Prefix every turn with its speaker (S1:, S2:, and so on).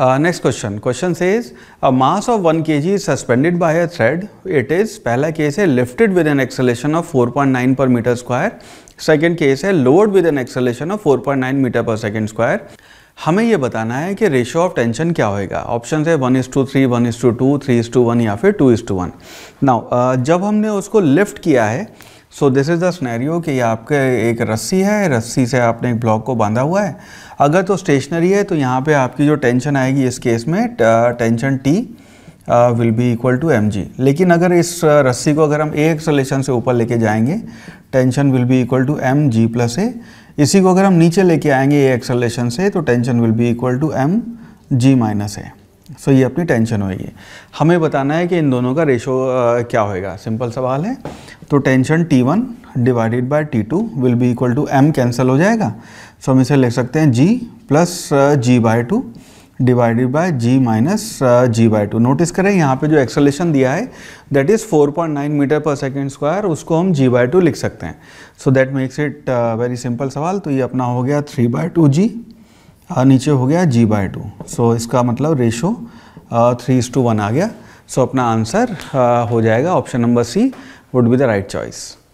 S1: next question question says a mass of one k g is suspended by a thread it is पहला case है lifted with an acceleration of four point nine per metre square second case है lowered with an acceleration of four point nine metre per second square हमें यह बताना है कि ratio of tension क्या होगा ऑप्शन है one is to three one is to two three is to one या फिर two is to one now जब हमने उसको लिफ्ट किया है so this is the scenario कि आपके एक रस्सी है रस्सी से आपने एक ब्लॉक को बांधा हुआ है अगर तो स्टेशनरी है तो यहाँ पे आपकी जो टेंशन आएगी इस केस में tension t will be equal to m लेकिन अगर इस रस्सी को अगर हम ए एक्सलेशन से ऊपर लेके जाएंगे tension will be equal to m g plus a इसी को अगर हम नीचे लेके आएंगे ए एक्सलेशन से तो tension will be equal to m g minus a so ये अपनी टेंशन होगी हमें बताना है कि इन दोनों का रेशो क्या होएगा सिंपल सवाल है तो tension T1 one divided by t two will be equal to m cancel हो जाएगा सो हम इसे लिख सकते हैं G plus g by two divided by g minus g by two notice करें यहाँ पे जो एक्सलेशन दिया है that is 4.9 metre per second square उसको हम जी बाई टू लिख सकते हैं so that makes it very simple सवाल तो ये अपना हो गया थ्री बाई टू जी हाँ, नीचे हो गया जी बाय टू सो इसका मतलब ratio three is to one आ गया सो so, अपना आंसर uh, हो जाएगा option number c would be the right choice